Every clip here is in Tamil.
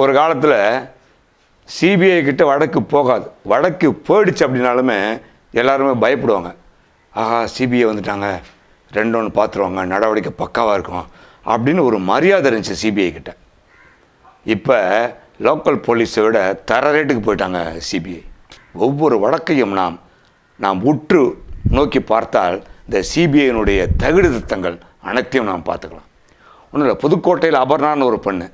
ஒரு காலத்தில் சிபிஐ கிட்ட வடக்கு போகாது வடக்கு போயிடுச்சு அப்படின்னாலுமே எல்லாருமே பயப்படுவாங்க ஆஹா சிபிஐ வந்துட்டாங்க ரெண்டு ஒன்று பார்த்துருவாங்க நடவடிக்கை பக்காவாக இருக்கும் அப்படின்னு ஒரு மரியாதை இருந்துச்சு சிபிஐ கிட்ட இப்போ லோக்கல் போலீஸை விட தர ரேட்டுக்கு போயிட்டாங்க சிபிஐ ஒவ்வொரு வழக்கையும் நாம் நாம் உற்று நோக்கி பார்த்தால் இந்த சிபிஐனுடைய தகுதி திருத்தங்கள் அனைத்தையும் நாம் பார்த்துக்கலாம் ஒன்றும் இல்லை புதுக்கோட்டையில் அபர்ணான்னு ஒரு பெண்ணு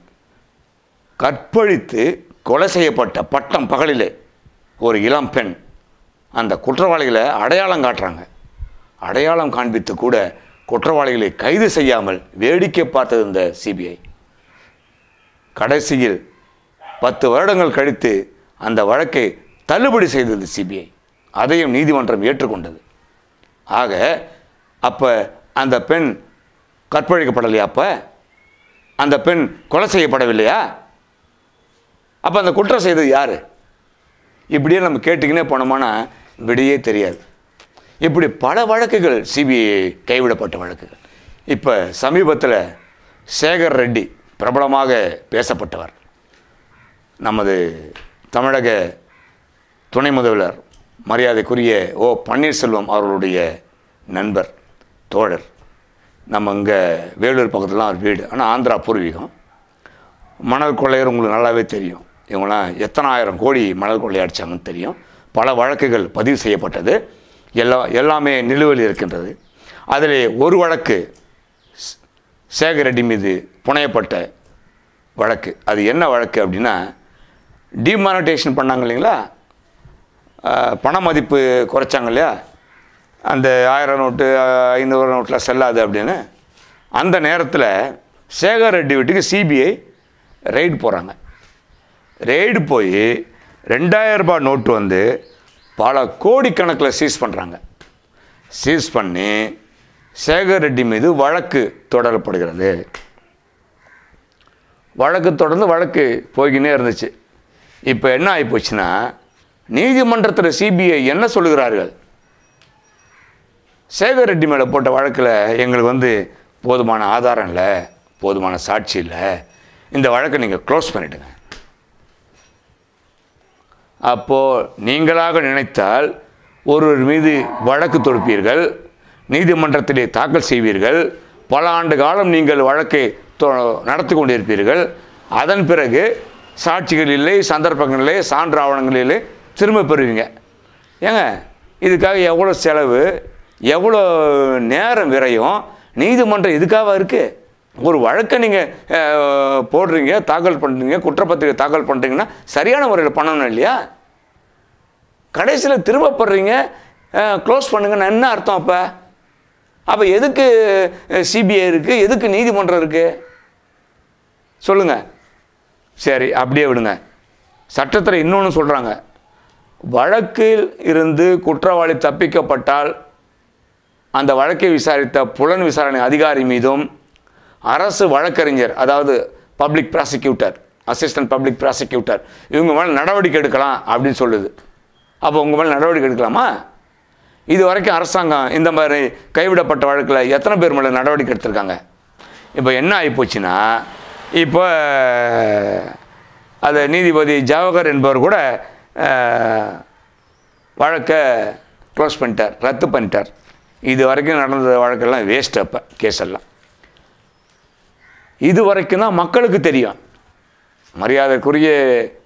கற்பழித்து கொலை செய்யப்பட்ட பட்டம் பகலிலே ஒரு இளம் பெண் அந்த குற்றவாளிகளை அடையாளம் காட்டுறாங்க அடையாளம் காண்பித்து கூட குற்றவாளிகளை கைது செய்யாமல் வேடிக்கை பார்த்தது இந்த சிபிஐ கடைசியில் பத்து வருடங்கள் கழித்து அந்த வழக்கை தள்ளுபடி செய்தது சிபிஐ அதையும் நீதிமன்றம் ஏற்றுக்கொண்டது ஆக அப்போ அந்த பெண் கற்பழிக்கப்படலையா அப்போ அந்த பெண் கொலை செய்யப்படவில்லையா அப்போ அந்த குற்றம் செய்தது யார் இப்படியே நம்ம கேட்டுக்கினே போனோம்னா விடையே தெரியாது இப்படி பல வழக்குகள் சிபிஐ கைவிடப்பட்ட வழக்குகள் இப்போ சமீபத்தில் சேகர் ரெட்டி பிரபலமாக பேசப்பட்டவர் நமது தமிழக துணை முதல்வர் மரியாதைக்குரிய ஓ பன்னீர்செல்வம் அவர்களுடைய நண்பர் தோழர் நம்ம இங்கே வேலூர் பக்கத்துலாம் அவர் வீடு ஆனால் ஆந்திரா பூர்வீகம் மணல் கொள்ளையர் உங்களுக்கு நல்லாவே தெரியும் இவங்களாம் ஆயிரம் கோடி மணல் கொள்ளையடிச்சாங்கன்னு தெரியும் பல வழக்குகள் பதிவு செய்யப்பட்டது எல்லா எல்லாமே நிலுவையில் இருக்கின்றது அதில் ஒரு வழக்கு சேகர் ரெட்டி மீது புனையப்பட்ட வழக்கு அது என்ன வழக்கு அப்படின்னா டிமானிட்டேஷன் பண்ணாங்க இல்லைங்களா பண மதிப்பு குறைச்சாங்க இல்லையா அந்த ஆயிரம் நோட்டு ஐநூறு நோட்டில் செல்லாது அப்படின்னு அந்த நேரத்தில் சேகர் ரெட்டி வீட்டுக்கு சிபிஐ ரெய்டு போகிறாங்க ரெய்டு போய் ரூபாய் நோட்டு வந்து பல கோடிக்கணக்கில் சீஸ் பண்ணுறாங்க சீஸ் பண்ணி சேகர் ரெட்டி மீது வழக்கு தொடரப்படுகிறது வழக்கு தொடர்ந்து வழக்கு போய்கினே இருந்துச்சு இப்போ என்ன ஆகிப்போச்சுன்னா நீதிமன்றத்தில் சிபிஐ என்ன சொல்லுகிறார்கள் சேகர் ரெட்டி மேலே போட்ட வழக்கில் எங்களுக்கு வந்து போதுமான ஆதாரம் இல்லை போதுமான சாட்சி இல்லை இந்த வழக்கை நீங்கள் க்ளோஸ் பண்ணிவிடுங்க அப்போது நீங்களாக நினைத்தால் ஒருவர் மீது வழக்கு தொடுப்பீர்கள் நீதிமன்றத்திலே தாக்கல் செய்வீர்கள் பல ஆண்டு காலம் நீங்கள் வழக்கை நடத்தி கொண்டிருப்பீர்கள் அதன் பிறகு சாட்சிகளிலே சந்தர்ப்பங்களிலே சான்று ஆவணங்களிலே திரும்ப பெறுவீங்க ஏங்க இதுக்காக எவ்வளோ செலவு எவ்வளோ நேரம் விரையும் நீதிமன்றம் இதுக்காக இருக்குது ஒரு வழக்கை நீங்கள் போடுறீங்க தாக்கல் பண்ணுறீங்க குற்றப்பத்திரிகை தாக்கல் பண்ணுறீங்கன்னா சரியான முறையில் பண்ணணும் இல்லையா கடைசியில் திரும்பப்படுறீங்க க்ளோஸ் பண்ணுங்கன்னா என்ன அர்த்தம் அப்போ அப்போ எதுக்கு சிபிஐ இருக்குது எதுக்கு நீதிமன்றம் இருக்குது சொல்லுங்கள் சரி அப்படியே விடுங்க சட்டத்தில் இன்னொன்று சொல்கிறாங்க வழக்கில் இருந்து குற்றவாளி தப்பிக்கப்பட்டால் அந்த வழக்கை விசாரித்த புலன் விசாரணை அதிகாரி மீதும் அரசு வழக்கறிஞர் அதாவது public prosecutor assistant public prosecutor இவங்க மேலே நடவடிக்கை எடுக்கலாம் அப்படின்னு சொல்லுது அப்போ உங்கள் மேலே நடவடிக்கை எடுக்கலாமா இது வரைக்கும் அரசாங்கம் இந்த மாதிரி கைவிடப்பட்ட வழக்கில் எத்தனை பேர் மேலே நடவடிக்கை எடுத்திருக்காங்க இப்போ என்ன ஆகிப்போச்சுன்னா இப்போ அது நீதிபதி ஜவஹர் என்பவர் கூட வழக்கை க்ளோஸ் பண்ணிட்டார் ரத்து பண்ணிட்டார் இது வரைக்கும் நடந்த வழக்கெல்லாம் வேஸ்ட் அப்போ கேஸ் எல்லாம் இது வரைக்கும் தான் மக்களுக்கு தெரியும் மரியாதைக்குரிய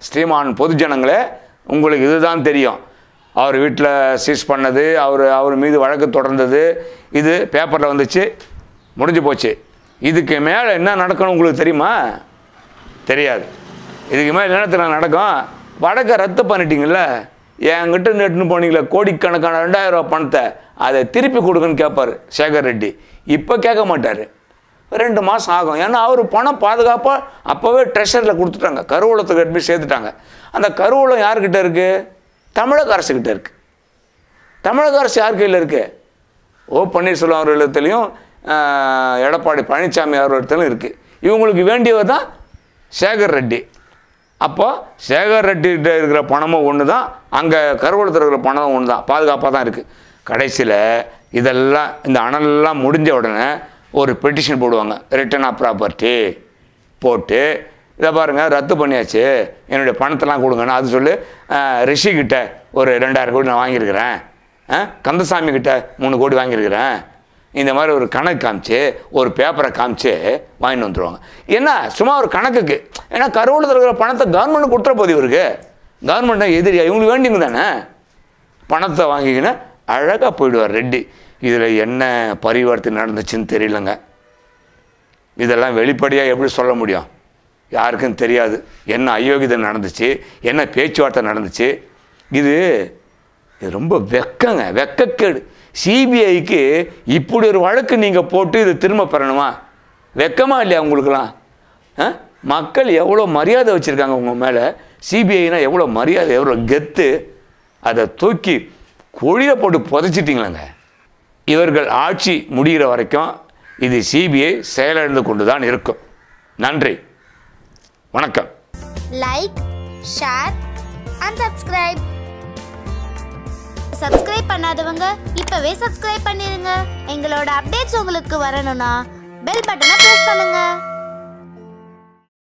ஸ்ரீமான் பொதுஜனங்களே உங்களுக்கு இதுதான் தெரியும் அவர் வீட்டில் சீஸ் பண்ணது அவர் அவர் மீது வழக்கு தொடர்ந்தது இது பேப்பரில் வந்துச்சு முடிஞ்சு போச்சு இதுக்கு மேலே என்ன நடக்கணும் உங்களுக்கு தெரியுமா தெரியாது இதுக்கு மேலே என்ன நடக்கும் வழக்கை ரத்து பண்ணிட்டீங்கல்ல என்கிட்ட நெட்டுன்னு போனீங்களே கோடிக்கணக்கான ரெண்டாயிரம் ரூபா பணத்தை அதை திருப்பி கொடுக்குன்னு கேட்பார் சேகர் ரெட்டி இப்போ கேட்க மாட்டார் ரெண்டு மாதம் ஆகும் ஏன்னா அவர் பணம் பாதுகாப்பாக அப்போவே ட்ரெஷரில் கொடுத்துட்டாங்க கருவூலத்துக்கு கட்டி சேர்த்துட்டாங்க அந்த கருவூலம் யார்கிட்ட இருக்குது தமிழக அரசுக்கிட்ட இருக்குது தமிழக அரசு யார் கையில் இருக்குது ஓ பன்னீர்செல்வம் அவர்களிடத்துலையும் எடப்பாடி பழனிசாமி அவர்களிடத்துலையும் இருக்குது இவங்களுக்கு வேண்டியவர் தான் சேகர் ரெட்டி அப்போ சேகர் ரெட்டிகிட்ட இருக்கிற பணமும் ஒன்று தான் அங்கே கருவூலத்தில் இருக்கிற பணமும் ஒன்று தான் பாதுகாப்பாக தான் இருக்குது கடைசியில் இதெல்லாம் இந்த அனலெல்லாம் முடிஞ்ச உடனே ஒரு பெட்டிஷன் போடுவாங்க ரிட்டர்ன் ஆஃப் ப்ராப்பர்ட்டி போட்டு இதை பாருங்கள் ரத்து பண்ணியாச்சு என்னுடைய பணத்தெல்லாம் கொடுங்கன்னு அது சொல்லி ரிஷிக்கிட்ட ஒரு ரெண்டாயிரம் கோடி நான் வாங்கியிருக்கிறேன் கந்தசாமி கிட்ட மூணு கோடி வாங்கியிருக்கிறேன் இந்த மாதிரி ஒரு கணக்கு காமிச்சு ஒரு பேப்பரை காமிச்சு வாங்கிட்டு வந்துடுவாங்க ஏன்னா சும்மா ஒரு கணக்குக்கு ஏன்னா கருவில் இருக்கிற பணத்தை கவர்மெண்ட் கொடுத்துற போது இவருக்கு கவர்மெண்ட் எதிரியா இவங்களுக்கு வேண்டிங்க தானே பணத்தை வாங்கிக்கின்னு அழகாக போயிடுவார் ரெட்டி இதில் என்ன பரிவர்த்தனை நடந்துச்சுன்னு தெரியலங்க இதெல்லாம் வெளிப்படையாக எப்படி சொல்ல முடியும் யாருக்கும் தெரியாது என்ன அயோக்கியதம் நடந்துச்சு என்ன பேச்சுவார்த்தை நடந்துச்சு இது இது ரொம்ப வெக்கங்க வெக்கக்கேடு சிபிஐக்கு இப்படி ஒரு வழக்கு நீங்கள் போட்டு இது திரும்ப பெறணுமா வெக்கமாக இல்லையா உங்களுக்கெல்லாம் மக்கள் எவ்வளோ மரியாதை வச்சுருக்காங்க உங்கள் மேலே சிபிஐனா எவ்வளோ மரியாதை எவ்வளோ கெத்து அதை தூக்கி கொழியை போட்டு புதைச்சிட்டிங்களாங்க இவர்கள் ஆட்சி முடிகிற வரைக்கும் இது சிபிஐ செயலிழந்து கொண்டு தான் இருக்கும் நன்றி வணக்கம் like share and subscribe subscribe பண்ணாதவங்க இப்பவே சப்ஸ்கிரைப் பண்ணிருங்க எங்களோட அப்டேட்ஸ் உங்களுக்கு வரணும்னா பெல் பட்டனை பிரஸ் பண்ணுங்க